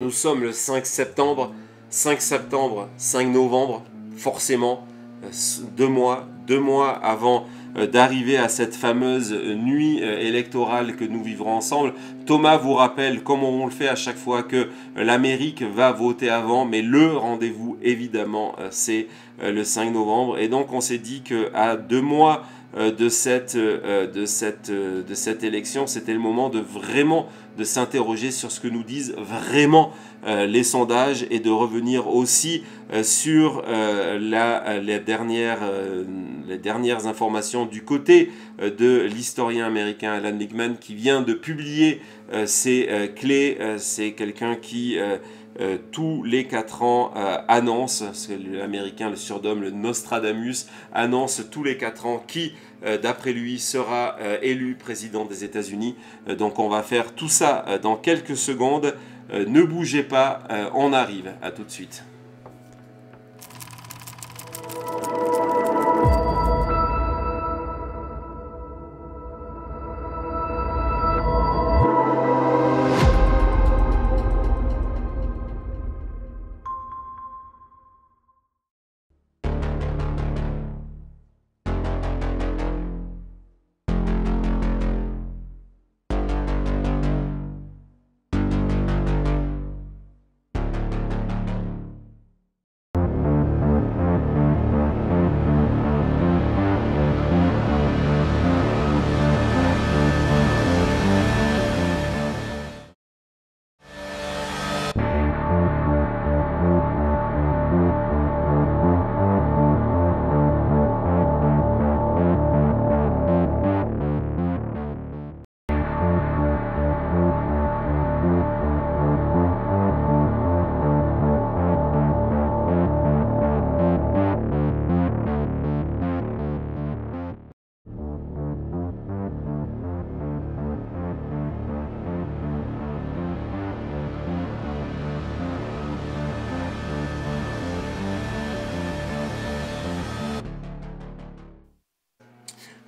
Nous sommes le 5 septembre, 5 septembre, 5 novembre, forcément, euh, deux mois, deux mois avant euh, d'arriver à cette fameuse euh, nuit électorale que nous vivrons ensemble. Thomas vous rappelle, comment on le fait à chaque fois, que l'Amérique va voter avant, mais le rendez-vous, évidemment, c'est le 5 novembre. Et donc, on s'est dit qu'à deux mois euh, de cette, euh, euh, de, cette, de cette élection. C'était le moment de vraiment de s'interroger sur ce que nous disent vraiment les sondages et de revenir aussi sur les, dernières, les dernières informations du côté de l'historien américain Alan Ligman qui vient de publier ses clés. C'est quelqu'un qui... Euh, tous les 4 ans euh, annonce, l'américain le surnomme le Nostradamus, annonce tous les 4 ans qui, euh, d'après lui, sera élu président des États-Unis. donc on va faire tout ça dans quelques secondes. ne bougez pas, on arrive. À tout de suite.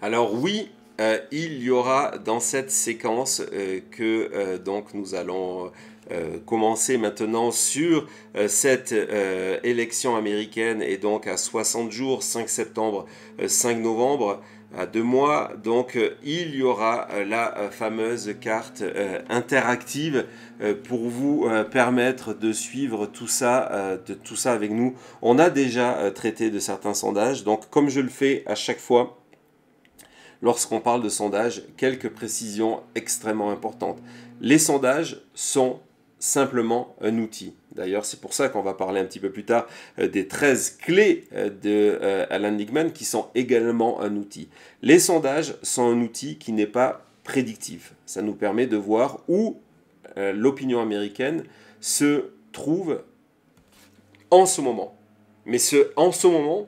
Alors oui, euh, il y aura dans cette séquence euh, que euh, nous allons commencer maintenant sur cette élection américaine et donc à 60 jours, 5 septembre, 5 novembre, à deux mois, donc il y aura la fameuse carte interactive pour vous permettre de suivre tout ça, de tout ça avec nous. On a déjà traité de certains sondages, donc comme je le fais à chaque fois, lorsqu'on parle de sondage, quelques précisions extrêmement importantes. Les sondages sont simplement un outil. D'ailleurs, c'est pour ça qu'on va parler un petit peu plus tard euh, des 13 clés euh, de euh, Alan qui sont également un outil. Les sondages sont un outil qui n'est pas prédictif. Ça nous permet de voir où l'opinion américaine se trouve en ce moment. Mais ce en ce moment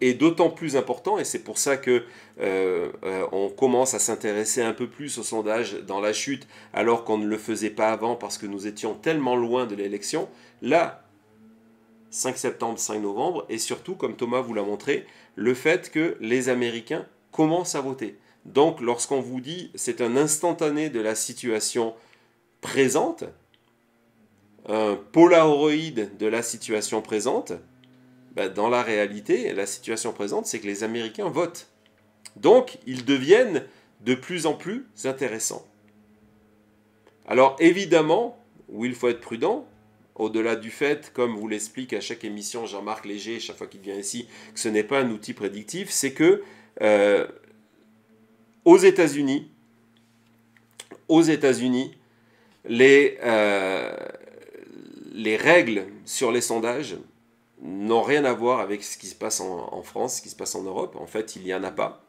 et d'autant plus important, et c'est pour ça que euh, euh, on commence à s'intéresser un peu plus au sondage dans la chute, alors qu'on ne le faisait pas avant parce que nous étions tellement loin de l'élection. Là, 5 septembre, 5 novembre, et surtout, comme Thomas vous l'a montré, le fait que les Américains commencent à voter. Donc, lorsqu'on vous dit c'est un instantané de la situation présente, un polaroïde de la situation présente, bah, dans la réalité, la situation présente, c'est que les Américains votent. Donc, ils deviennent de plus en plus intéressants. Alors, évidemment, où il faut être prudent, au-delà du fait, comme vous l'explique à chaque émission Jean-Marc Léger, chaque fois qu'il vient ici, que ce n'est pas un outil prédictif, c'est que euh, aux États-Unis, aux États-Unis, les euh, règles sur les sondages n'ont rien à voir avec ce qui se passe en, France, ce qui se passe en Europe. En fait, il n'y en a pas.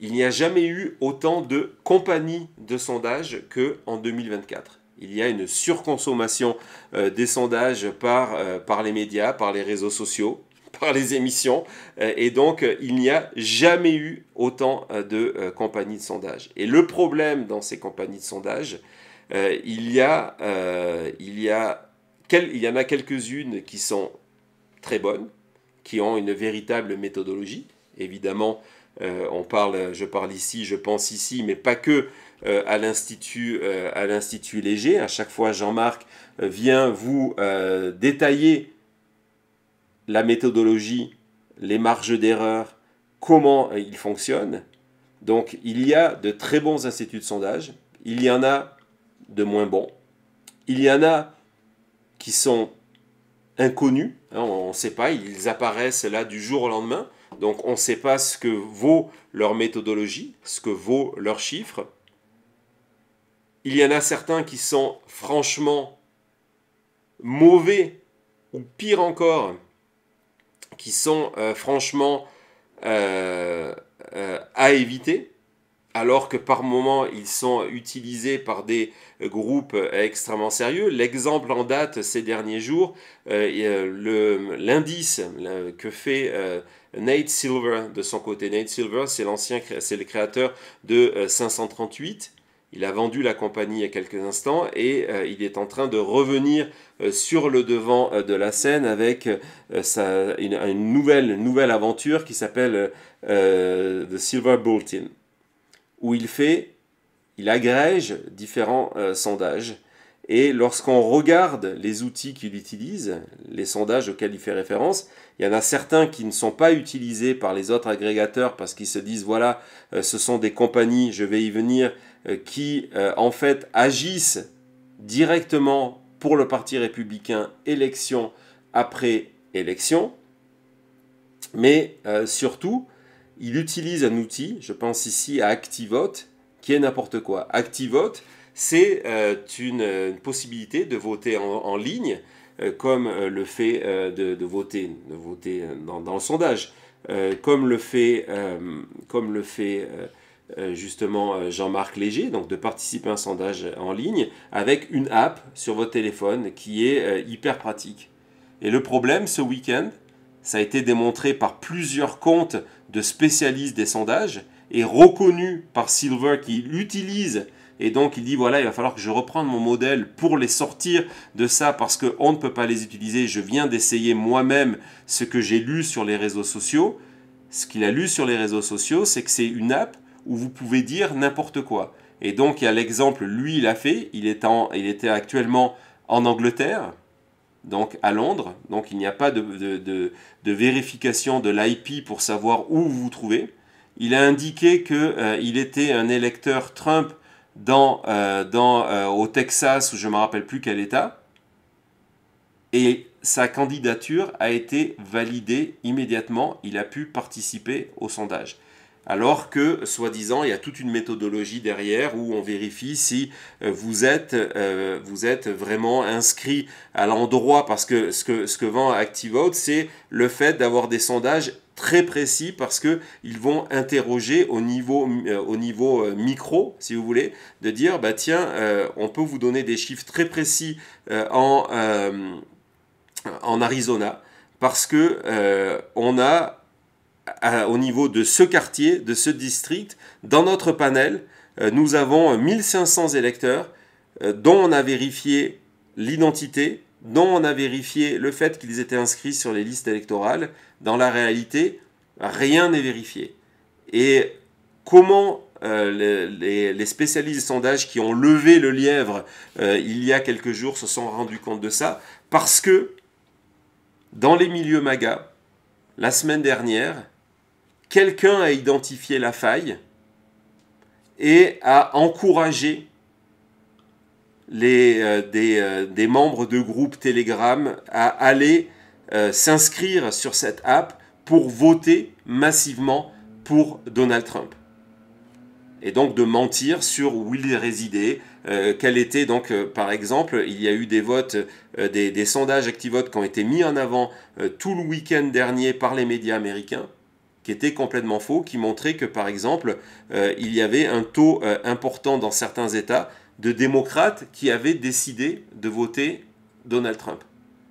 Il n'y a jamais eu autant de compagnies de sondage qu'en 2024. Il y a une surconsommation euh, des sondages par, euh, par les médias, par les réseaux sociaux, par les émissions. Euh, et donc, il n'y a jamais eu autant de compagnies de sondage. Et le problème dans ces compagnies de sondage, il, y a, il, y a il y en a quelques-unes qui sont très bonnes, qui ont une véritable méthodologie. Évidemment, euh, on parle, je parle ici, je pense ici, mais pas que euh, à l'institut, euh, à l'institut Léger. À chaque fois, Jean-Marc vient vous détailler la méthodologie, les marges d'erreur, comment il fonctionne. Donc, il y a de très bons instituts de sondage. Il y en a de moins bons. Il y en a qui sont inconnus. Hein, on ne sait pas, ils apparaissent là du jour au lendemain. Donc on ne sait pas ce que vaut leur méthodologie, ce que vaut leur chiffre. Il y en a certains qui sont franchement mauvais, ou pire encore, qui sont euh, franchement euh, euh, à éviter alors que par moments ils sont utilisés par des euh, groupes euh, extrêmement sérieux. L'exemple en date ces derniers jours, euh, l'indice que fait Nate Silver de son côté. Nate Silver, c'est c'est le créateur de 538. Il a vendu la compagnie il y a quelques instants et il est en train de revenir sur le devant de la scène avec une, nouvelle, une nouvelle aventure qui s'appelle The Silver Bulletin où il fait, il agrège différents euh, sondages. Et lorsqu'on regarde les outils qu'il utilise, les sondages auxquels il fait référence, il y en a certains qui ne sont pas utilisés par les autres agrégateurs parce qu'ils se disent voilà, euh, ce sont des compagnies, je vais y venir, euh, qui en fait agissent directement pour le Parti républicain élection après élection. Mais surtout, il utilise un outil, je pense ici à ActiVote, qui est n'importe quoi. ActiVote, c'est euh, euh, une, possibilité de voter en, ligne, euh, comme le fait de, voter, de voter dans, dans le sondage, comme le fait, comme le fait justement Jean-Marc Léger, donc de participer à un sondage en ligne avec une app sur votre téléphone qui est hyper pratique. Et le problème ce week-end, ça a été démontré par plusieurs comptes de spécialistes des sondages et reconnu par Silver qui l'utilise. Et donc il dit voilà, il va falloir que je reprenne mon modèle pour les sortir de ça parce qu'on ne peut pas les utiliser. Je viens d'essayer moi-même ce que j'ai lu sur les réseaux sociaux. Ce qu'il a lu sur les réseaux sociaux, c'est que c'est une app où vous pouvez dire n'importe quoi. Et donc il y a l'exemple, lui il a fait, il, est il était actuellement en Angleterre, donc à Londres. Donc il n'y a pas de, vérification de l'IP pour savoir où vous vous trouvez. Il a indiqué qu'il euh, était un électeur Trump euh, euh, au Texas, ou je ne me rappelle plus quel État. Et sa candidature a été validée immédiatement. Il a pu participer au sondage alors que, soi-disant, il y a toute une méthodologie derrière où on vérifie si euh, vous êtes, euh, vous êtes vraiment inscrit à l'endroit, parce que ce, que ce que vend ActiveOut, c'est le fait d'avoir des sondages très précis parce que ils vont interroger au niveau, euh, au niveau micro, si vous voulez, de dire, bah tiens, on peut vous donner des chiffres très précis en, en Arizona, parce que on a au niveau de ce quartier, de ce district, dans notre panel, euh, nous avons 1500 euh, électeurs euh, dont on a vérifié l'identité, dont on a vérifié le fait qu'ils étaient inscrits sur les listes électorales. Dans la réalité, rien n'est vérifié. Et comment les, spécialistes spécialistes sondage qui ont levé le lièvre il y a quelques jours se sont rendus compte de ça Parce que dans les milieux MAGA, la semaine dernière, quelqu'un a identifié la faille et a encouragé les, euh, euh, des, membres de groupes Telegram à aller euh, s'inscrire sur cette app pour voter massivement pour Donald Trump. Et donc de mentir sur où il résidait, quel était donc par exemple, il y a eu des votes, des, des, sondages ActiVote qui ont été mis en avant tout le week-end dernier par les médias américains qui était complètement faux, qui montrait que par exemple euh, il y avait un taux euh, important dans certains États de démocrates qui avaient décidé de voter Donald Trump.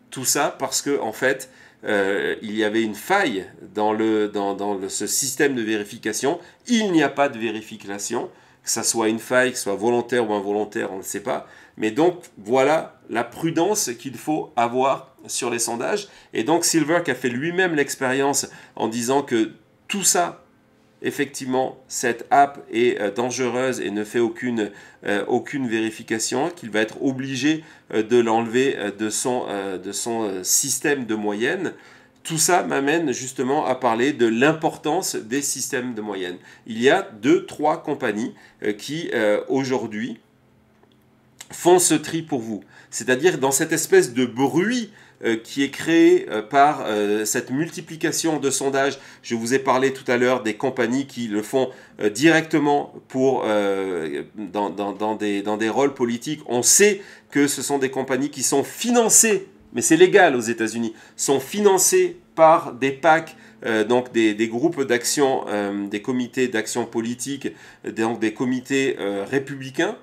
Tout ça parce que en fait euh, il y avait une faille dans, le, dans, ce système de vérification. Il n'y a pas de vérification, que ça soit une faille, que ce soit volontaire ou involontaire, on ne sait pas. Mais donc voilà la prudence qu'il faut avoir sur les sondages. Et donc Silver qui a fait lui-même l'expérience en disant que tout ça, effectivement, cette app est euh, dangereuse et ne fait euh, aucune, vérification, qu'il va être obligé euh, de l'enlever de son, de son système de moyenne. Tout ça m'amène justement à parler de l'importance des systèmes de moyenne. Il y a deux, trois compagnies qui, aujourd'hui, font ce tri pour vous. C'est-à-dire dans cette espèce de bruit euh, qui est créée euh, par euh, cette multiplication de sondages. Je vous ai parlé tout à l'heure des compagnies qui le font directement pour, dans, des, rôles politiques. On sait que ce sont des compagnies qui sont financées, mais c'est légal aux États-Unis, sont financées par des PAC, donc des, groupes d'action, des comités d'action politique, donc des comités républicains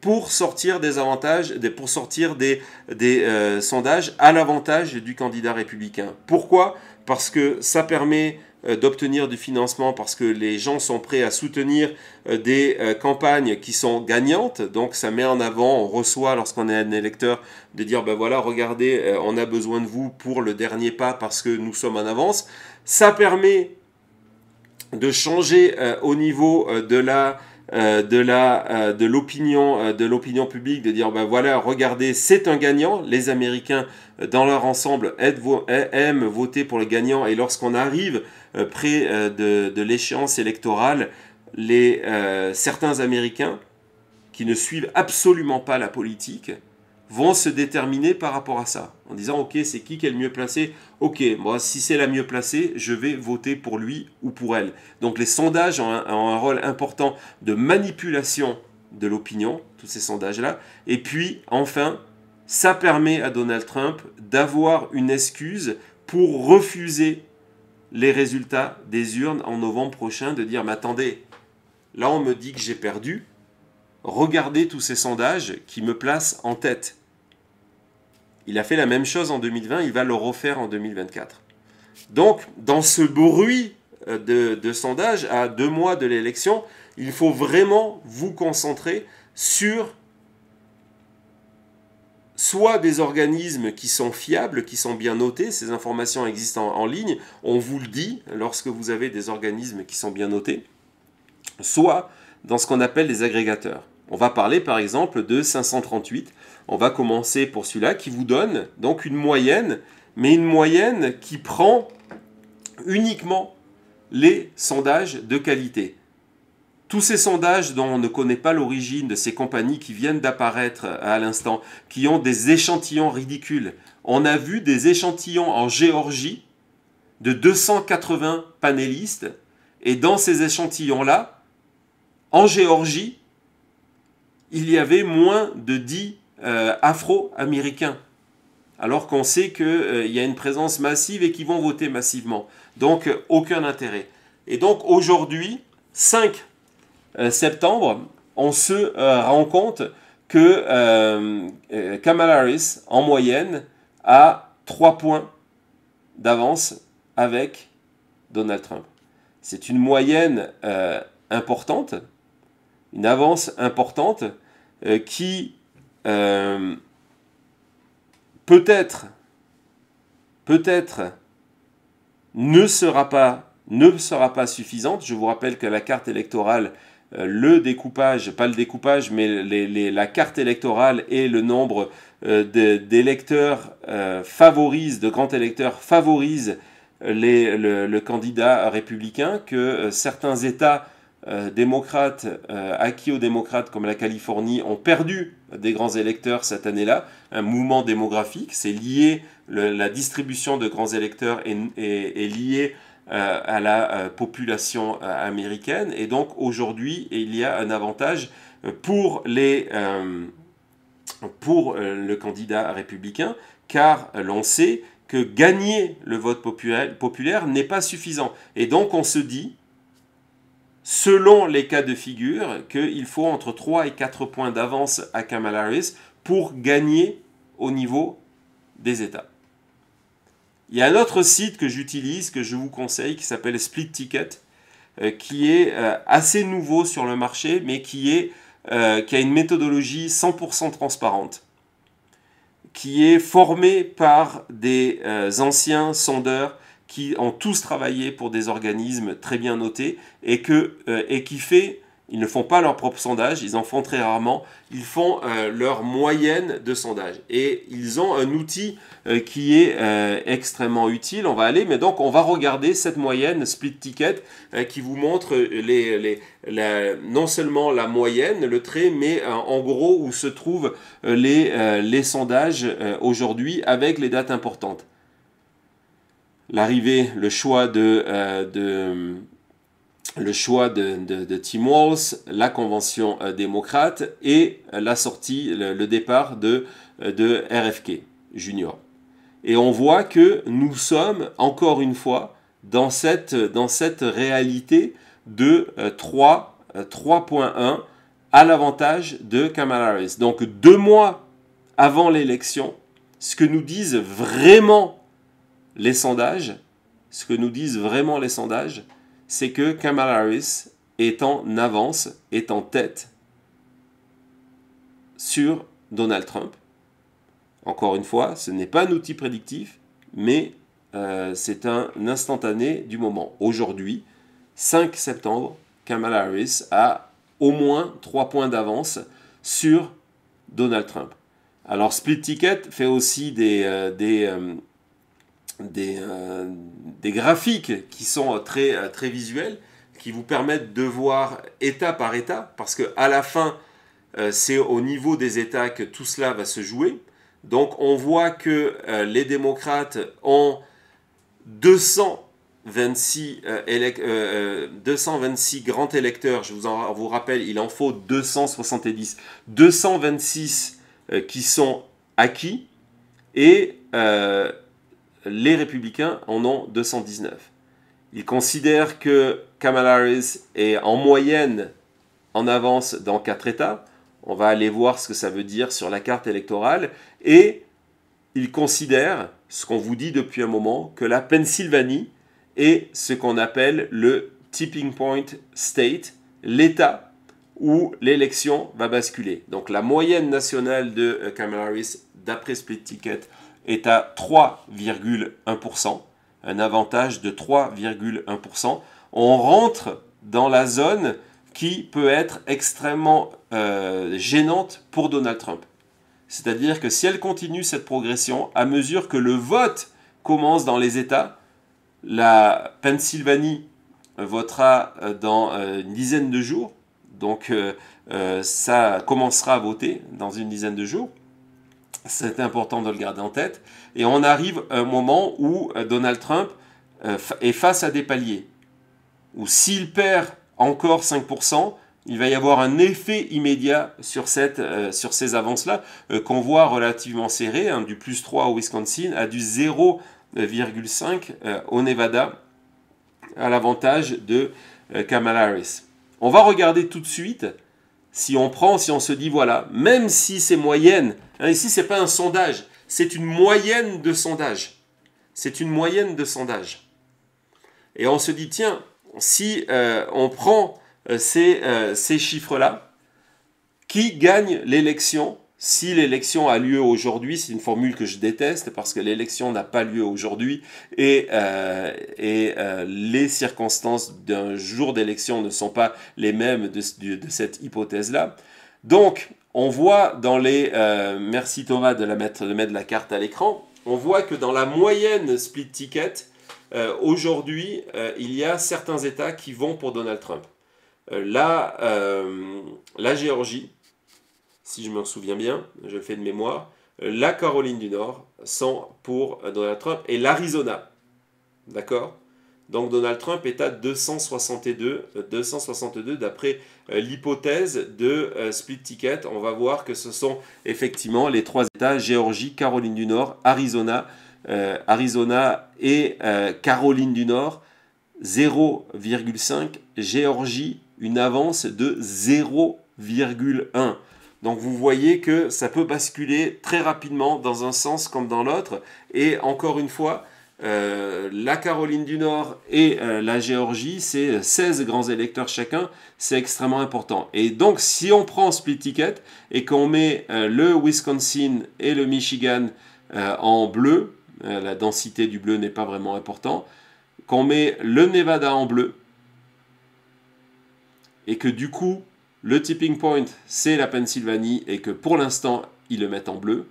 pour sortir des avantages, pour sortir des, euh, sondages à l'avantage du candidat républicain. Pourquoi Parce que ça permet euh, d'obtenir du financement parce que les gens sont prêts à soutenir euh, des campagnes qui sont gagnantes. Donc ça met en avant, on reçoit lorsqu'on est un électeur de dire ben voilà, regardez, on a besoin de vous pour le dernier pas parce que nous sommes en avance. Ça permet de changer au niveau de la euh, euh, de l'opinion euh, de l'opinion publique de dire ben voilà regardez c'est un gagnant les américains dans leur ensemble aiment voter pour le gagnant et lorsqu'on arrive près de, de l'échéance électorale les certains américains qui ne suivent absolument pas la politique vont se déterminer par rapport à ça. En disant, ok, c'est qui qui est le mieux placé Ok, moi, si c'est la mieux placée, je vais voter pour lui ou pour elle. Donc les sondages ont un, rôle important de manipulation de l'opinion, tous ces sondages-là. Et puis, enfin, ça permet à Donald Trump d'avoir une excuse pour refuser les résultats des urnes en novembre prochain, de dire, mais attendez, là on me dit que j'ai perdu, regardez tous ces sondages qui me placent en tête. Il a fait la même chose en 2020, il va le refaire en 2024. Donc, dans ce bruit euh, de, sondage, à deux mois de l'élection, il faut vraiment vous concentrer sur soit des organismes qui sont fiables, qui sont bien notés, ces informations existent en, ligne, on vous le dit lorsque vous avez des organismes qui sont bien notés, soit dans ce qu'on appelle les agrégateurs. On va parler par exemple de 538 on va commencer pour celui-là qui vous donne donc une moyenne, mais une moyenne qui prend uniquement les sondages de qualité. Tous ces sondages dont on ne connaît pas l'origine de ces compagnies qui viennent d'apparaître à l'instant, qui ont des échantillons ridicules. On a vu des échantillons en Géorgie de 280 panélistes, et dans ces échantillons-là, en Géorgie, il y avait moins de 10 euh, afro-américains, alors qu'on sait qu'il euh, y a une présence massive et qu'ils vont voter massivement. Donc, euh, aucun intérêt. Et donc, aujourd'hui, 5 septembre, on se rend compte que Kamala Harris, en moyenne, a 3 points d'avance avec Donald Trump. C'est une moyenne importante, une avance importante qui euh, peut-être, peut-être ne sera pas, ne sera pas suffisante. Je vous rappelle que la carte électorale euh, le découpage, pas le découpage, mais la carte électorale et le nombre euh, d'électeurs favorisent, de grands électeurs favorisent le, candidat républicain, que certains États euh, démocrates euh, acquis aux démocrates comme la Californie ont perdu des grands électeurs cette année-là, un mouvement démographique, c'est lié, la distribution de grands électeurs est, est, liée euh, à la euh, population américaine, et donc aujourd'hui il y a un avantage pour, les, pour le candidat républicain, car l'on sait que gagner le vote populaire, populaire n'est pas suffisant. Et donc on se dit, selon les cas de figure, qu'il faut entre 3 et 4 points d'avance à Kamala Harris pour gagner au niveau des États. Il y a un autre site que j'utilise, que je vous conseille, qui s'appelle Split Ticket, euh, qui est euh, assez nouveau sur le marché, mais qui, est, euh, qui a une méthodologie 100% transparente, qui est formée par des anciens sondeurs qui ont tous travaillé pour des organismes très bien notés et, que, euh, qui fait, ils ne font pas leur propre sondage, ils en font très rarement, ils font euh, leur moyenne de sondage. Et ils ont un outil euh, qui est extrêmement utile, on va aller, mais donc on va regarder cette moyenne split ticket qui vous montre les, non seulement la moyenne, le trait, mais en gros où se trouvent les sondages aujourd'hui avec les dates importantes l'arrivée, le choix de, euh, de le choix de, Tim Walz, la convention euh, démocrate et euh, la sortie, le, départ de, de RFK Junior. Et on voit que nous sommes encore une fois dans cette, dans cette réalité de 3, 3.1 à l'avantage de Kamala Harris. Donc deux mois avant l'élection, ce que nous disent vraiment les sondages, ce que nous disent vraiment les sondages, c'est que Kamala Harris est en avance, est en tête sur Donald Trump. Encore une fois, ce n'est pas un outil prédictif, mais euh, c'est un instantané du moment. Aujourd'hui, 5 septembre, Kamala Harris a au moins 3 points d'avance sur Donald Trump. Alors Split Ticket fait aussi des, euh, euh, euh, des, graphiques qui sont très, euh, très visuels, qui vous permettent de voir état par état, parce qu'à la fin, euh, c'est au niveau des États que tout cela va se jouer. Donc on voit que les démocrates ont 226, 226 grands électeurs. Je vous, en, vous rappelle, il en faut 270. 226 qui sont acquis et les républicains en ont 219. Ils considèrent que Kamala Harris est en moyenne en avance dans quatre États. On va aller voir ce que ça veut dire sur la carte électorale. Et ils considèrent, ce qu'on vous dit depuis un moment, que la Pennsylvanie est ce qu'on appelle le tipping point state, l'État où l'élection va basculer. Donc la moyenne nationale de euh, Kamala Harris, d'après Split Ticket, est à 3,1%, un avantage de 3,1%. On rentre dans la zone qui peut être extrêmement euh, gênante pour Donald Trump. C'est-à-dire que si elle continue cette progression, à mesure que le vote commence dans les États, la Pennsylvanie votera euh, dans euh, une dizaine de jours, donc ça commencera à voter dans une dizaine de jours. C'est important de le garder en tête. Et on arrive à un moment où euh, Donald Trump euh, est face à des paliers. Où s'il perd encore 5%, il va y avoir un effet immédiat sur, euh, sur ces avances-là, qu'on voit relativement serré, hein, du plus 3 au Wisconsin à du 0,5 au Nevada, à l'avantage de Kamala Harris. On va regarder tout de suite si on prend, si on se dit voilà, même si c'est moyenne, hein, ici c'est pas un sondage, c'est une moyenne de sondage. C'est une moyenne de sondage. Et on se dit tiens, si euh, on prend euh, euh, ces chiffres-là, qui gagne l'élection si l'élection a lieu aujourd'hui, c'est une formule que je déteste parce que l'élection n'a pas lieu aujourd'hui et, euh, euh, les circonstances d'un jour d'élection ne sont pas les mêmes de, cette hypothèse-là. Donc, on voit dans les... Euh, merci Thomas de, mettre, de mettre la carte à l'écran. On voit que dans la moyenne split ticket, aujourd'hui, il y a certains États qui vont pour Donald Trump. Là, la Géorgie, si je m'en souviens bien, je le fais de mémoire, euh, la Caroline du Nord sont pour Donald Trump et l'Arizona. D'accord Donc Donald Trump est à 262, 262 euh, d'après euh, l'hypothèse de split ticket. On va voir que ce sont effectivement les trois États, Géorgie, Caroline du Nord, Arizona, Arizona et Caroline du Nord, 0,5, Géorgie, une avance de 0,1. Donc vous voyez que ça peut basculer très rapidement dans un sens comme dans l'autre. Et encore une fois, euh, la Caroline du Nord et euh, la Géorgie, c'est 16 grands électeurs chacun, c'est extrêmement important. Et donc, si on prend split ticket et qu'on met euh, le Wisconsin et le Michigan en bleu, la densité du bleu n'est pas vraiment importante, qu'on met le Nevada en bleu, et que du coup, le tipping point, c'est la Pennsylvanie et que pour l'instant, ils le mettent en bleu.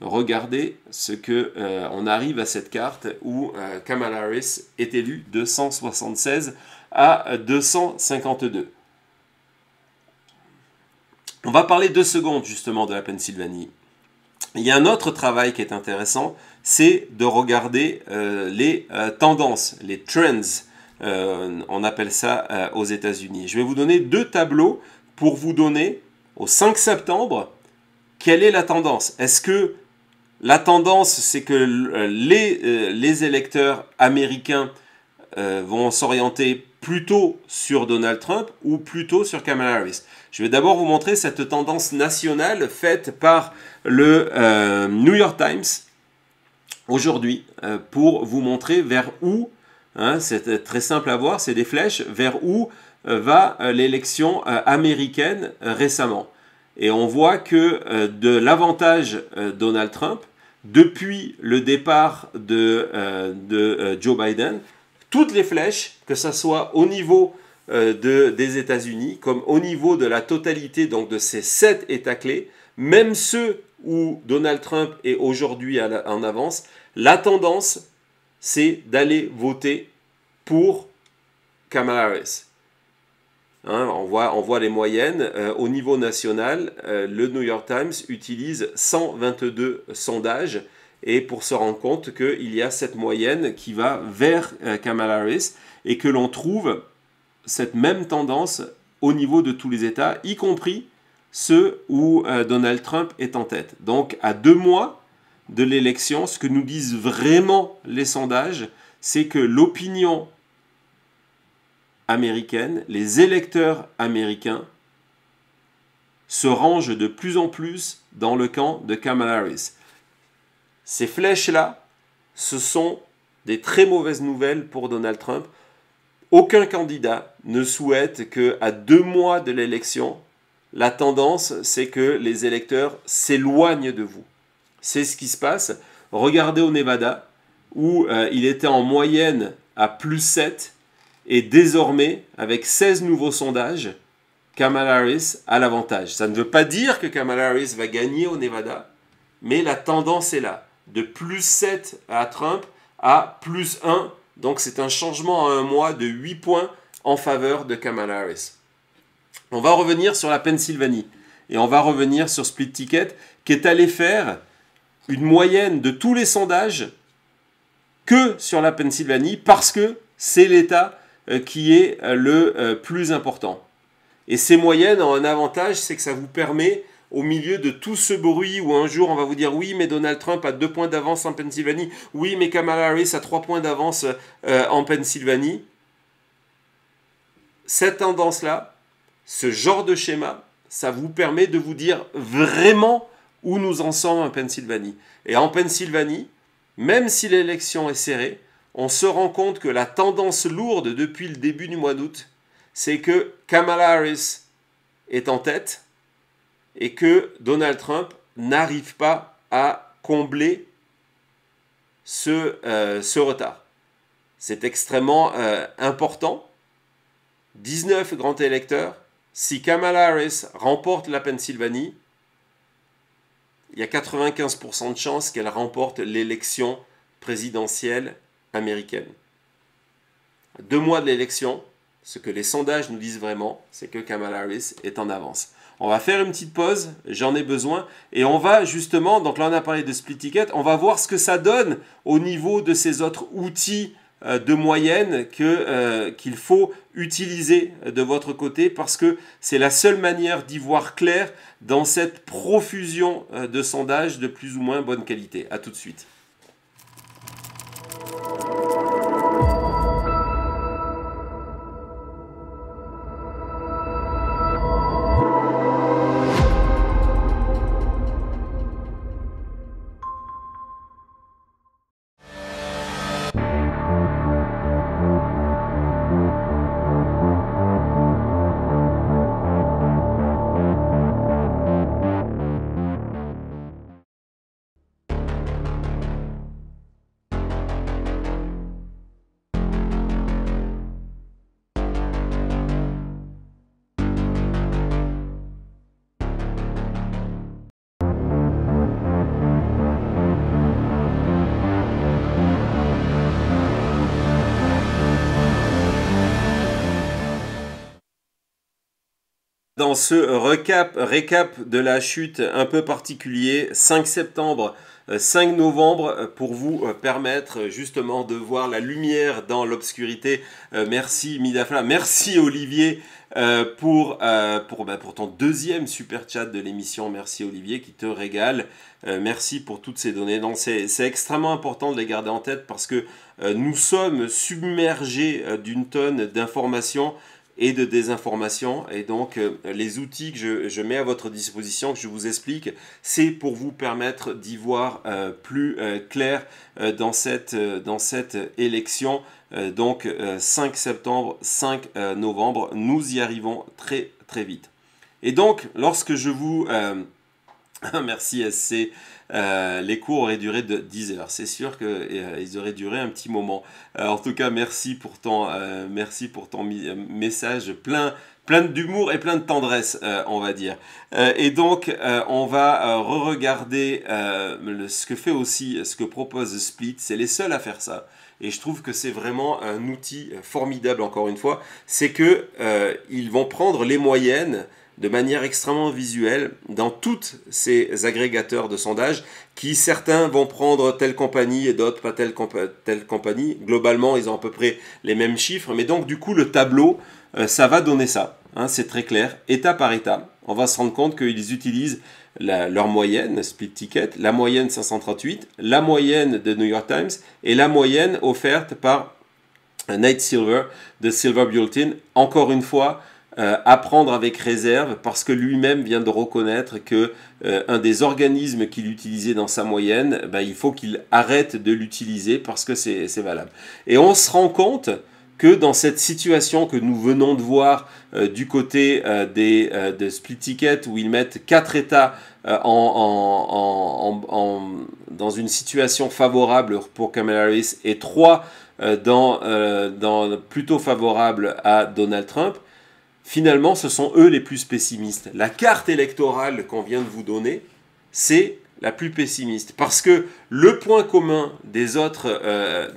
Regardez ce que euh, on arrive à cette carte où euh, Kamala Harris est élu de 176 à 252. On va parler deux secondes justement de la Pennsylvanie. Il y a un autre travail qui est intéressant, c'est de regarder euh, les tendances, les trends. on appelle ça aux États-Unis. Je vais vous donner deux tableaux pour vous donner au 5 septembre quelle est la tendance. Est-ce que la tendance, c'est que euh, les, euh, les, électeurs américains euh, vont s'orienter plutôt sur Donald Trump ou plutôt sur Kamala Harris. Je vais d'abord vous montrer cette tendance nationale faite par le New York Times aujourd'hui pour vous montrer vers où, hein, c'est très simple à voir, c'est des flèches, vers où euh, va euh, l'élection euh, américaine récemment. Et on voit que de l'avantage Donald Trump, depuis le départ de, Joe Biden, toutes les flèches, que ce soit au niveau des États-Unis, comme au niveau de la totalité donc de ces sept États clés, même ceux où Donald Trump est aujourd'hui en avance, la tendance, c'est d'aller voter pour Kamala Harris. Hein, on, voit, les moyennes. Euh, au niveau national, euh, le New York Times utilise 122 sondages et pour se rendre compte qu'il y a cette moyenne qui va vers euh, Kamala Harris et que l'on trouve cette même tendance au niveau de tous les États, y compris ceux où Donald Trump est en tête. Donc à deux mois de l'élection, ce que nous disent vraiment les sondages, c'est que l'opinion américaine, les électeurs américains se rangent de plus en plus dans le camp de Kamala Harris. Ces flèches-là, ce sont des très mauvaises nouvelles pour Donald Trump. Aucun candidat ne souhaite que, à deux mois de l'élection, la tendance, c'est que les électeurs s'éloignent de vous. C'est ce qui se passe. Regardez au Nevada, où euh, il était en moyenne à plus 7 et désormais, avec 16 nouveaux sondages, Kamala Harris a l'avantage. Ça ne veut pas dire que Kamala Harris va gagner au Nevada, mais la tendance est là. De plus 7 à Trump à plus 1. Donc c'est un changement à un mois de 8 points en faveur de Kamala Harris. On va revenir sur la Pennsylvanie. Et on va revenir sur Split Ticket, qui est allé faire une moyenne de tous les sondages que sur la Pennsylvanie, parce que c'est l'État euh, qui est euh, le euh, plus important. Et ces moyennes ont un avantage, c'est que ça vous permet, au milieu de tout ce bruit, où un jour on va vous dire oui, mais Donald Trump a deux points d'avance en Pennsylvanie, oui, mais Kamala Harris a trois points d'avance en Pennsylvanie. Cette tendance-là, ce genre de schéma, ça vous permet de vous dire vraiment où nous en sommes en Pennsylvanie. Et en Pennsylvanie, même si l'élection est serrée, on se rend compte que la tendance lourde depuis le début du mois d'août, c'est que Kamala Harris est en tête et que Donald Trump n'arrive pas à combler ce, euh, retard. C'est extrêmement euh, important. 19 grands électeurs. Si Kamala Harris remporte la Pennsylvanie, il y a 95% de chances qu'elle remporte l'élection présidentielle américaine. Deux mois de l'élection, ce que les sondages nous disent vraiment, c'est que Kamala Harris est en avance. On va faire une petite pause, j'en ai besoin, et on va justement, donc là on a parlé de split ticket, on va voir ce que ça donne au niveau de ces autres outils euh, de moyenne euh, qu'il faut utiliser euh, de votre côté parce que c'est la seule manière d'y voir clair dans cette profusion de sondages de plus ou moins bonne qualité. A tout de suite. ce recap, récap de la chute un peu particulier, 5 septembre, 5 euh, novembre, euh, pour vous euh, permettre justement de voir la lumière dans l'obscurité. Merci Midafla, merci Olivier. Bah, pour, ton deuxième super chat de l'émission. Merci Olivier qui te régale. merci pour toutes ces données. c'est extrêmement important de les garder en tête parce que nous sommes submergés d'une tonne d'informations et de désinformation. Et donc, euh, les outils que je, mets à votre disposition, que je vous explique, c'est pour vous permettre d'y voir euh, plus euh, clair dans, cette, dans cette élection. donc, 5 septembre, 5 novembre, nous y arrivons très, très vite. Et donc, lorsque je vous... merci SC. Euh, les cours auraient duré de 10 heures. C'est sûr qu'ils euh, auraient duré un petit moment. Euh, en tout cas, merci pour ton, merci pour ton message plein plein d'humour et plein de tendresse, on va dire. et donc, on va re-regarder ce que fait aussi, ce que propose Split. C'est les seuls à faire ça. Et je trouve que c'est vraiment un outil formidable, encore une fois. C'est que ils vont prendre les moyennes de manière extrêmement visuelle dans tous ces agrégateurs de sondages qui certains vont prendre telle compagnie et d'autres pas telle, compagnie. Globalement, ils ont à peu près les mêmes chiffres, mais donc du coup le tableau, euh, ça va donner ça. Hein, c'est très clair, état par état. On va se rendre compte qu'ils utilisent leur moyenne, split ticket, la moyenne 538, la moyenne de New York Times et la moyenne offerte par euh, Night Silver de Silver Bulletin. Encore une fois, euh, apprendre à prendre avec réserve parce que lui-même vient de reconnaître que euh, un des organismes qu'il utilisait dans sa moyenne, bah, il faut qu'il arrête de l'utiliser parce que c'est valable. Et on se rend compte que dans cette situation que nous venons de voir euh, du côté des, de split tickets où ils mettent quatre états en, dans une situation favorable pour Kamala Harris et trois dans, dans, plutôt favorable à Donald Trump, finalement, ce sont eux les plus pessimistes. La carte électorale qu'on vient de vous donner, c'est la plus pessimiste. Parce que le point commun des autres, euh,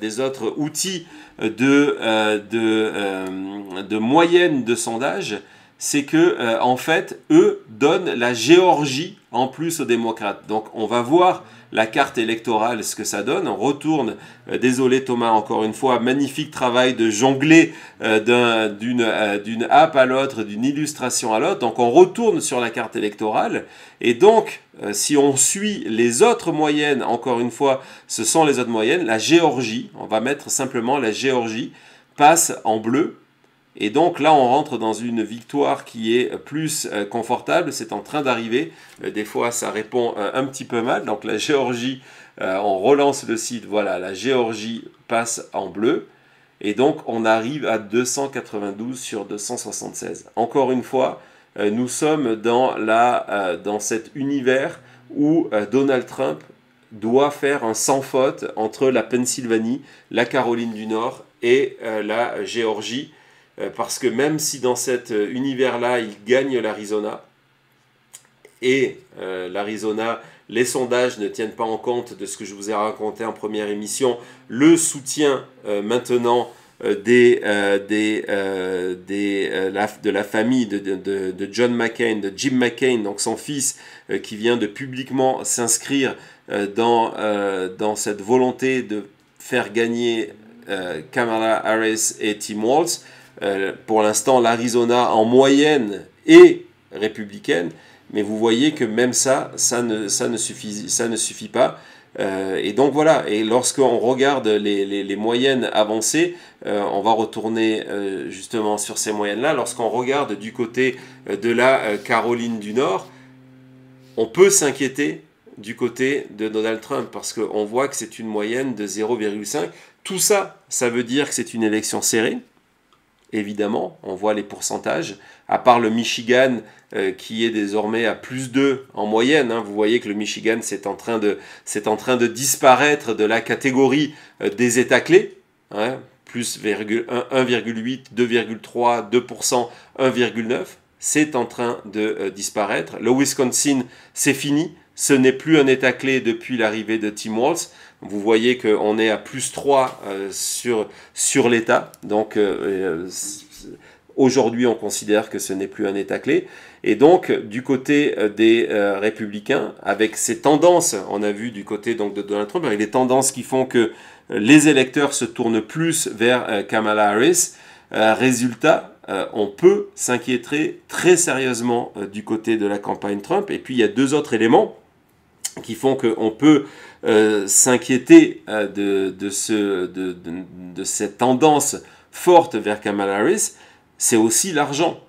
outils de, euh, euh, de, moyenne de sondage, c'est que euh, en fait, eux donnent la Géorgie en plus aux démocrates. Donc on va voir la carte électorale, ce que ça donne. On retourne, euh, désolé Thomas encore une fois, magnifique travail de jongler euh, d'une d'une app à l'autre, d'une illustration à l'autre. Donc on retourne sur la carte électorale. Et donc, si on suit les autres moyennes, encore une fois, ce sont les autres moyennes, la Géorgie, on va mettre simplement la Géorgie, passe en bleu et donc là, on rentre dans une victoire qui est plus euh, confortable. C'est en train d'arriver. Euh, des fois, ça répond euh, un petit peu mal. Donc la Géorgie, on relance le site. Voilà, la Géorgie passe en bleu. Et donc, on arrive à 292 sur 276. Encore une fois, nous sommes dans, la, dans cet univers où Donald Trump doit faire un sans faute entre la Pennsylvanie, la Caroline du Nord et la Géorgie. Euh, parce que même si dans cet euh, univers-là, il gagne l'Arizona, et euh, l'Arizona, les sondages ne tiennent pas en compte de ce que je vous ai raconté en première émission, le soutien maintenant de la famille de, John McCain, de Jim McCain, donc son fils, qui vient de publiquement s'inscrire dans, dans cette volonté de faire gagner Kamala Harris et Tim Walz euh, pour l'instant, l'Arizona en moyenne est républicaine, mais vous voyez que même ça, ça ne, ça ne, suffit, pas. Euh, et donc voilà, et lorsqu'on regarde les, les, moyennes avancées, euh, on va retourner justement sur ces moyennes-là, lorsqu'on regarde du côté de la Caroline du Nord, on peut s'inquiéter du côté de Donald Trump parce qu'on voit que c'est une moyenne de 0,5. Tout ça, ça veut dire que c'est une élection serrée, évidemment, on voit les pourcentages, à part le Michigan euh, qui est désormais à plus 2 en moyenne, hein, vous voyez que le Michigan c'est en, train de, disparaître de la catégorie euh, des États clés, hein, plus 1,8, 2,3, 2%, 1,9, c'est en train de euh, disparaître. Le Wisconsin c'est fini, ce n'est plus un État clé depuis l'arrivée de Tim Walz. Vous voyez qu'on est à plus 3 euh, sur, sur l'État. Donc euh, euh, aujourd'hui, on considère que ce n'est plus un État clé. Et donc, du côté des républicains, avec ces tendances, on a vu du côté donc, de Donald Trump, avec les tendances qui font que les électeurs se tournent plus vers Kamala Harris, résultat, on peut s'inquiéter très sérieusement du côté de la campagne Trump. Et puis, il y a deux autres éléments qui font qu'on peut euh, s'inquiéter euh, de, de, ce, de, de, cette tendance forte vers Kamala Harris, c'est aussi l'argent.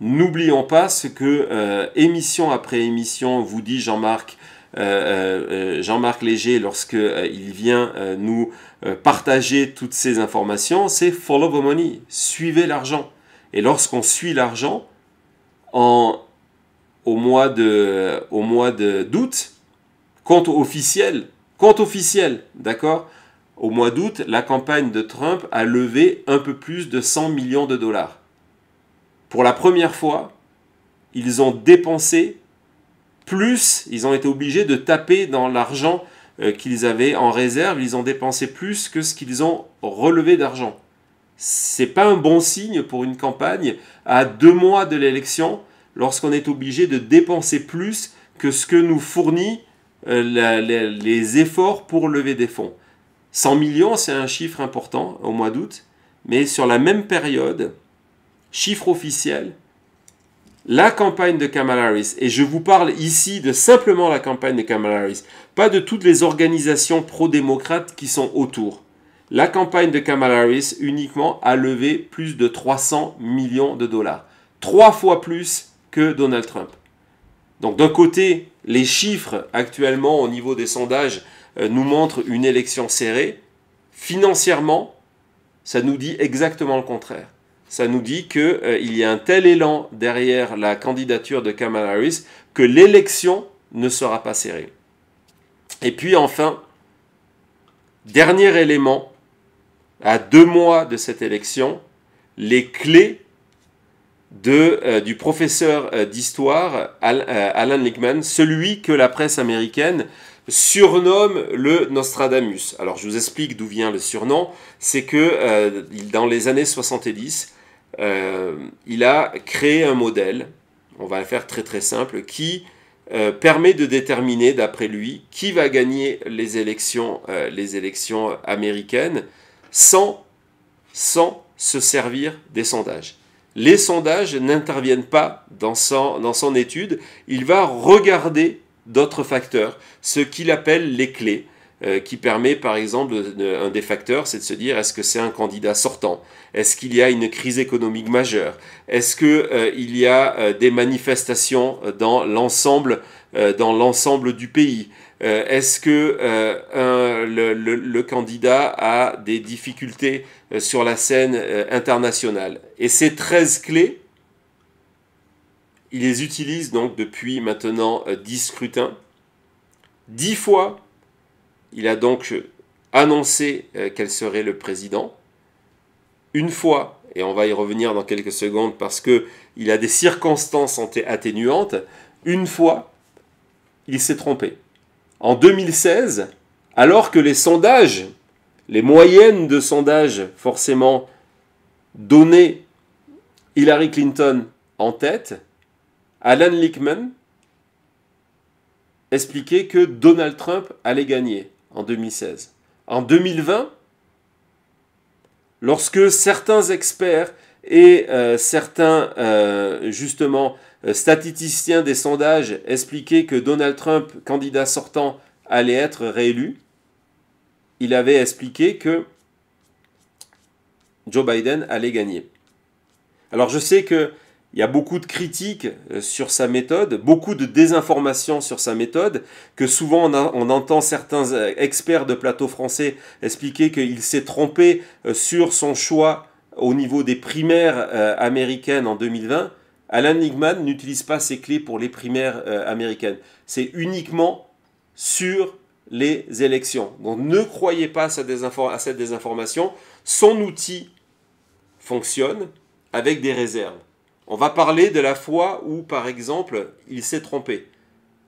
N'oublions pas ce que euh, émission après émission vous dit Jean-Marc Jean-Marc Léger lorsque il vient nous partager toutes ces informations, c'est follow the money, suivez l'argent. Et lorsqu'on suit l'argent, en au mois de au mois d'août compte officiel compte officiel d'accord au mois d'août la campagne de Trump a levé un peu plus de 100 millions de dollars pour la première fois ils ont dépensé plus ils ont été obligés de taper dans l'argent euh, qu'ils avaient en réserve ils ont dépensé plus que ce qu'ils ont relevé d'argent c'est pas un bon signe pour une campagne à deux mois de l'élection lorsqu'on est obligé de dépenser plus que ce que nous fournit euh, les efforts pour lever des fonds. 100 millions, c'est un chiffre important au mois d'août, mais sur la même période, chiffre officiel, la campagne de Kamala Harris, et je vous parle ici de simplement la campagne de Kamala Harris, pas de toutes les organisations pro-démocrates qui sont autour. La campagne de Kamala Harris uniquement a levé plus de 300 millions de dollars. Trois fois plus Donald Trump. Donc d'un côté, les chiffres actuellement au niveau des sondages euh, nous montrent une élection serrée. Financièrement, ça nous dit exactement le contraire. Ça nous dit qu'il euh, y a un tel élan derrière la candidature de Kamala Harris que l'élection ne sera pas serrée. Et puis enfin, dernier élément, à deux mois de cette élection, les clés de, euh, du professeur euh, d'histoire euh, Alan Ligman celui que la presse américaine surnomme le Nostradamus. Alors je vous explique d'où vient le surnom, c'est que dans les années 70, il a créé un modèle, on va le faire très très simple, qui permet de déterminer, d'après lui, qui va gagner les élections, les élections américaines sans, sans se servir des sondages les sondages n'interviennent pas dans son, étude. Il va regarder d'autres facteurs, ce qu'il appelle les clés, euh, qui permet par exemple, un des facteurs, c'est de se dire est-ce que c'est un candidat sortant Est-ce qu'il y a une crise économique majeure Est-ce qu'il euh, y a euh, des manifestations dans l'ensemble du pays euh, est-ce que euh, le, candidat a des difficultés euh, sur la scène internationale Et ces 13 clés, il les utilise donc depuis maintenant 10 scrutins. 10 fois, il a donc annoncé quel serait le président. Une fois, et on va y revenir dans quelques secondes parce qu'il a des circonstances atténuantes, une fois, il s'est trompé en 2016, alors que les sondages, les moyennes de sondages forcément donnaient Hillary Clinton en tête, Alan Lickman expliquait que Donald Trump allait gagner en 2016. En 2020, lorsque certains experts et euh, certains, euh, justement, euh, statisticien des sondages expliquait que Donald Trump, candidat sortant, allait être réélu, il avait expliqué que Joe Biden allait gagner. Alors je sais qu'il y a beaucoup de critiques euh, sur sa méthode, beaucoup de désinformation sur sa méthode, que souvent on, on entend certains euh, experts de plateau français expliquer qu'il s'est trompé sur son choix au niveau des primaires américaines en 2020. Alan Nigman n'utilise pas ses clés pour les primaires euh, américaines. C'est uniquement sur les élections. Donc ne croyez pas à cette, désinformation. Son outil fonctionne avec des réserves. On va parler de la fois où, par exemple, il s'est trompé.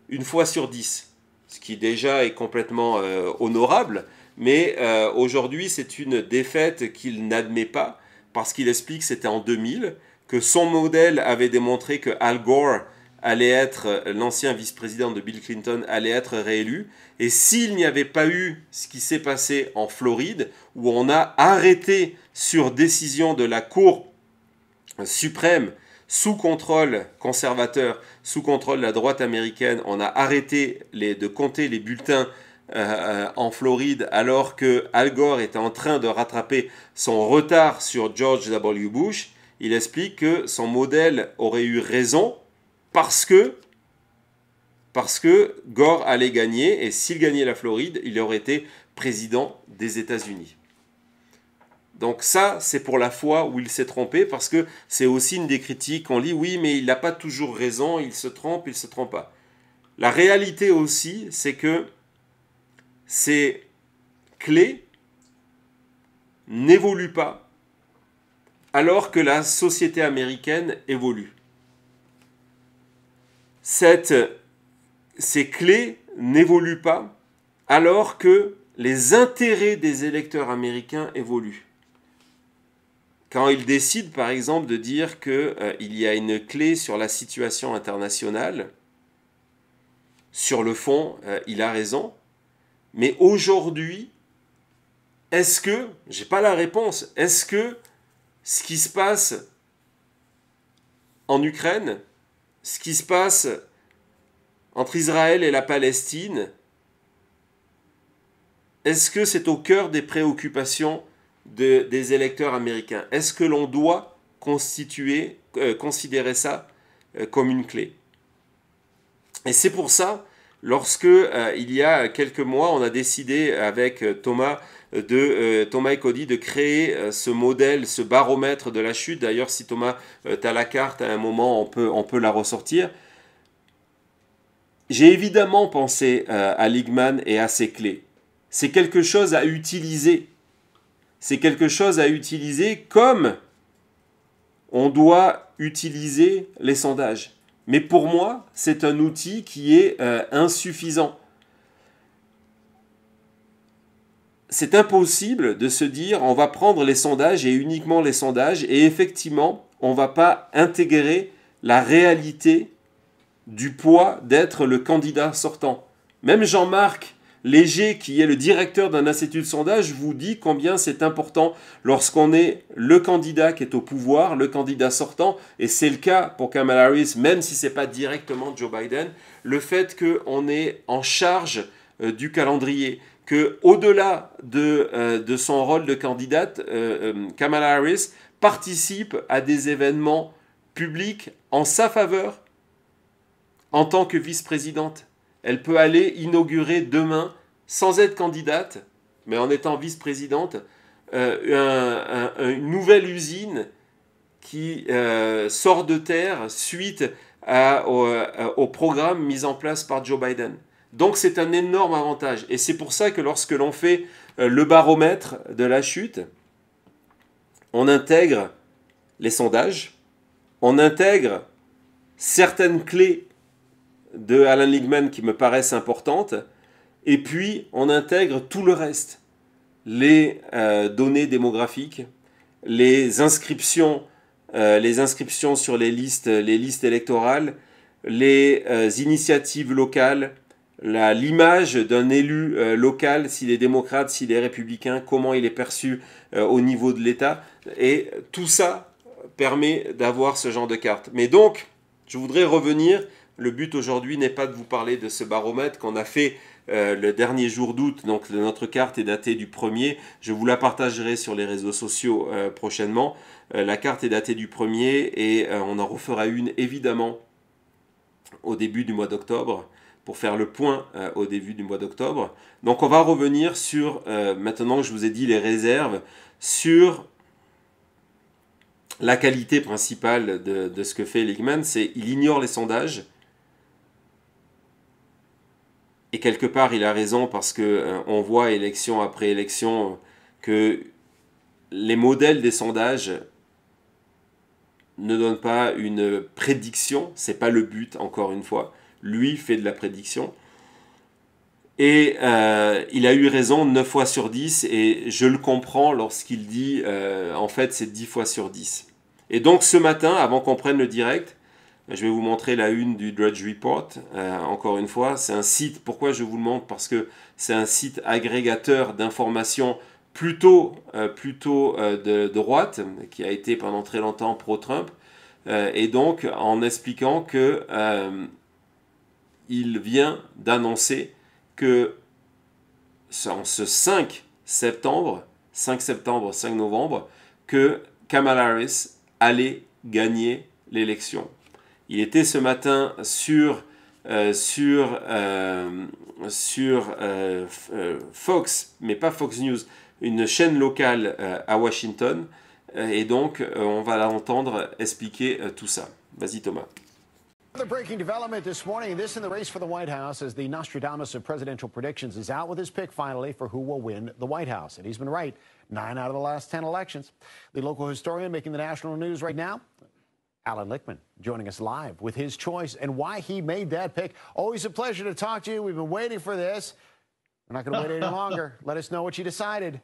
Une fois sur dix, ce qui déjà est complètement euh, honorable, mais euh, aujourd'hui c'est une défaite qu'il n'admet pas parce qu'il explique que c'était en 2000, que son modèle avait démontré que Al Gore allait être euh, l'ancien vice-président de Bill Clinton allait être réélu et s'il n'y avait pas eu ce qui s'est passé en Floride où on a arrêté sur décision de la Cour suprême sous contrôle conservateur, sous contrôle de la droite américaine, on a arrêté de compter les bulletins euh, euh, en Floride alors que Al Gore était en train de rattraper son retard sur George W. Bush il explique que son modèle aurait eu raison parce que parce que Gore allait gagner et s'il gagnait la Floride, il aurait été président des États-Unis. Donc ça, c'est pour la fois où il s'est trompé parce que c'est aussi une des critiques. On lit oui, mais il n'a pas toujours raison, il se trompe, il se trompe pas. La réalité aussi, c'est que ces clés n'évoluent pas alors que la société américaine évolue. ces clés n'évoluent pas alors que les intérêts des électeurs américains évoluent. Quand ils décident par exemple de dire qu'il euh, y a une clé sur la situation internationale, sur le fond, euh, il a raison. Mais aujourd'hui, est-ce que, j'ai pas la réponse, est-ce que ce qui se passe en Ukraine, ce qui se passe entre Israël et la Palestine, est-ce que c'est au cœur des préoccupations des électeurs américains Est-ce que l'on doit constituer, euh, considérer ça euh, comme une clé Et c'est pour ça, lorsque euh, il y a quelques mois, on a décidé avec Thomas de euh, Thomas Thomas Cody de créer euh, ce modèle, ce baromètre de la chute. D'ailleurs, si Thomas, euh, tu as la carte, à un moment, on peut, on peut la ressortir. J'ai évidemment pensé à Ligman et à ses clés. C'est quelque chose à utiliser. C'est quelque chose à utiliser comme on doit utiliser les sondages. Mais pour moi, c'est un outil qui est insuffisant. c'est impossible de se dire on va prendre les sondages et uniquement les sondages et effectivement on ne va pas intégrer la réalité du poids d'être le candidat sortant. Même Jean-Marc Léger, qui est le directeur d'un institut de sondage, vous dit combien c'est important lorsqu'on est le candidat qui est au pouvoir, le candidat sortant, et c'est le cas pour Kamala Harris, même si ce n'est pas directement Joe Biden, le fait qu'on est en charge euh, du calendrier que au-delà euh, de, son rôle de candidate, euh, euh, Kamala Harris participe à des événements publics en sa faveur en tant que vice-présidente. Elle peut aller inaugurer demain, sans être candidate, mais en étant vice-présidente, une nouvelle usine qui sort de terre suite au programme mis en place par Joe Biden. Donc c'est un énorme avantage. Et c'est pour ça que lorsque l'on fait euh, le baromètre de la chute, on intègre les sondages, on intègre certaines clés de Alan Ligman qui me paraissent importantes, et puis on intègre tout le reste, les euh, données démographiques, les inscriptions, euh, les inscriptions sur les listes, les listes électorales, les initiatives locales, l'image d'un élu euh, local, s'il est démocrate, s'il est républicain, comment il est perçu euh, au niveau de l'État. Et tout ça permet d'avoir ce genre de carte. Mais donc, je voudrais revenir. Le but aujourd'hui n'est pas de vous parler de ce baromètre qu'on a fait euh, le dernier jour d'août. Donc notre carte est datée du 1er. Je vous la partagerai sur les réseaux sociaux prochainement. la carte est datée du 1er et on en refera une évidemment au début du mois d'octobre pour faire le point euh, au début du mois d'octobre. Donc on va revenir sur, euh, maintenant que je vous ai dit les réserves, sur la qualité principale de, ce que fait Ligman, c'est il ignore les sondages. Et quelque part, il a raison parce que euh, on voit élection après élection que les modèles des sondages ne donnent pas une prédiction, n'est pas le but encore une fois lui fait de la prédiction. Et euh, il a eu raison 9 fois sur 10, et je le comprends lorsqu'il dit, euh, en fait, c'est 10 fois sur 10. Et donc ce matin, avant qu'on prenne le direct, je vais vous montrer la une du Drudge Report. Euh, encore une fois, c'est un site, pourquoi je vous le montre Parce que c'est un site agrégateur d'informations plutôt, plutôt de droite, qui a été pendant très longtemps pro-Trump. et donc, en expliquant que il vient d'annoncer que en ce 5 septembre, 5 septembre, 5 novembre, que Kamala Harris allait gagner l'élection. Il était ce matin sur, euh, sur, euh, euh, Fox, mais pas Fox News, une chaîne locale à Washington. Et donc, on va l'entendre expliquer tout ça. Vas-y Thomas. Another breaking development this morning. This in the race for the White House as the Nostradamus of presidential predictions is out with his pick finally for who will win the White House. And he's been right nine out of the last 10 elections. The local historian making the national news right now, Alan Lichtman, joining us live with his choice and why he made that pick. Always a pleasure to talk to you. We've been waiting for this. We're not going to wait any longer. Let us know what you decided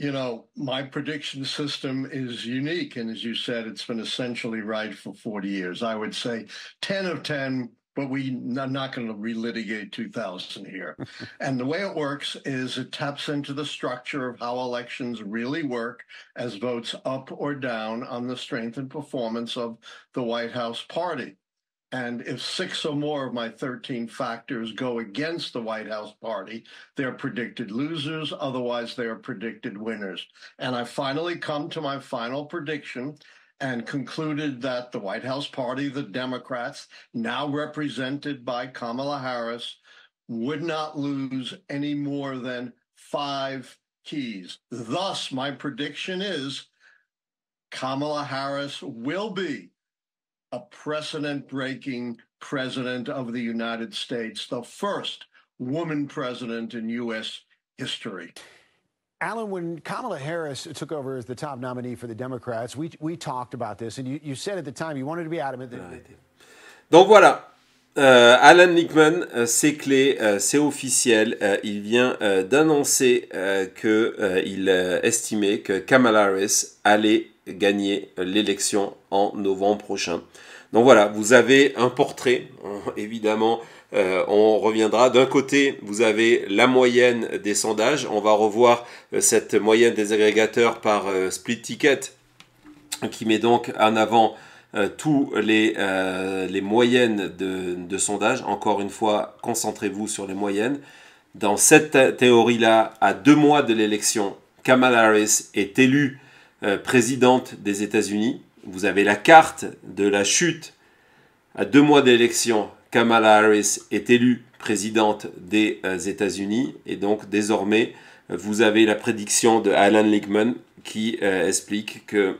you know, my prediction system is unique. And as you said, it's been essentially right for 40 years. I would say 10 of 10, but we, are not going to relitigate 2000 here. and the way it works is it taps into the structure of how elections really work as votes up or down on the strength and performance of the White House party. And if six or more of my 13 factors go against the White House party, they're predicted losers. Otherwise, they are predicted winners. And I finally come to my final prediction and concluded that the White House party, the Democrats, now represented by Kamala Harris, would not lose any more than five keys. Thus, my prediction is Kamala Harris will be a precedent breaking president of the United States, the first woman president in U.S. history. Alan, when Kamala Harris took over as the top nominee for the Democrats, we, we talked about this, and you, you said at the time you wanted to be adamant. That... Ah, Donc voilà, Euh, Alan Nickman, euh, c'est clé, euh, c'est officiel. Euh, il vient euh, d'annoncer euh, qu'il estimait que Kamala Harris allait gagner l'élection en novembre prochain. Donc voilà, vous avez un portrait, euh, évidemment, euh, on reviendra. D'un côté, vous avez la moyenne des sondages, on va revoir euh, cette moyenne des agrégateurs par split ticket, qui met donc en avant tous les, moyennes de, de sondages. Encore une fois, concentrez-vous sur les moyennes. Dans cette théorie-là, à deux mois de l'élection, Kamala Harris est élue euh, présidente des États-Unis. Vous avez la carte de la chute à deux mois d'élection. Kamala Harris est élue présidente des euh, États-Unis et donc désormais vous avez la prédiction de Alan Lickman qui euh, explique que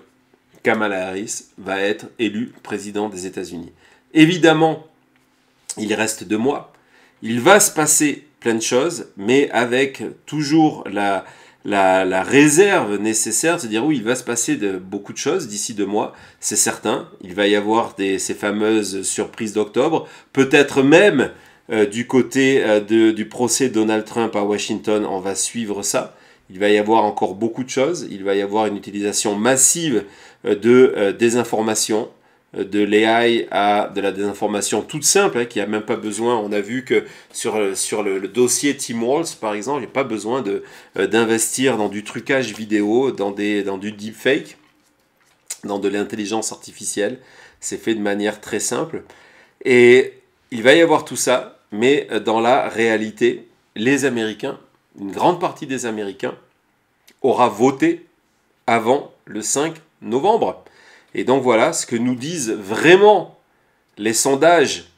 Kamala Harris va être élue président des États-Unis. Évidemment, il reste deux mois. Il va se passer plein de choses, mais avec toujours la, la, réserve nécessaire cest à dire oui, il va se passer de, beaucoup de choses d'ici deux mois, c'est certain. Il va y avoir ces fameuses surprises d'octobre, peut-être même euh, du côté euh, du procès Donald Trump à Washington, on va suivre ça. Il va y avoir encore beaucoup de choses, il va y avoir une utilisation massive euh, de désinformation, de l'AI à de la désinformation toute simple, hein, qui a même pas besoin. On a vu que sur, sur le, dossier Tim Walls, par exemple, il n'y a pas besoin euh, d'investir dans du trucage vidéo, dans, des, dans du deepfake, dans de l'intelligence artificielle. C'est fait de manière très simple. Et il va y avoir tout ça, mais euh, dans la réalité, les Américains, une grande partie des Américains, aura voté avant le 5 novembre. Et donc voilà ce que nous disent vraiment les sondages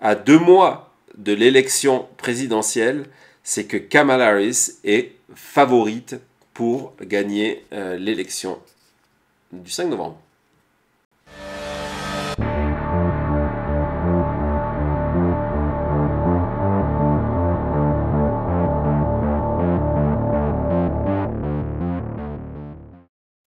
à deux mois de l'élection présidentielle, c'est que Kamala Harris est favorite pour gagner euh, l'élection du 5 novembre.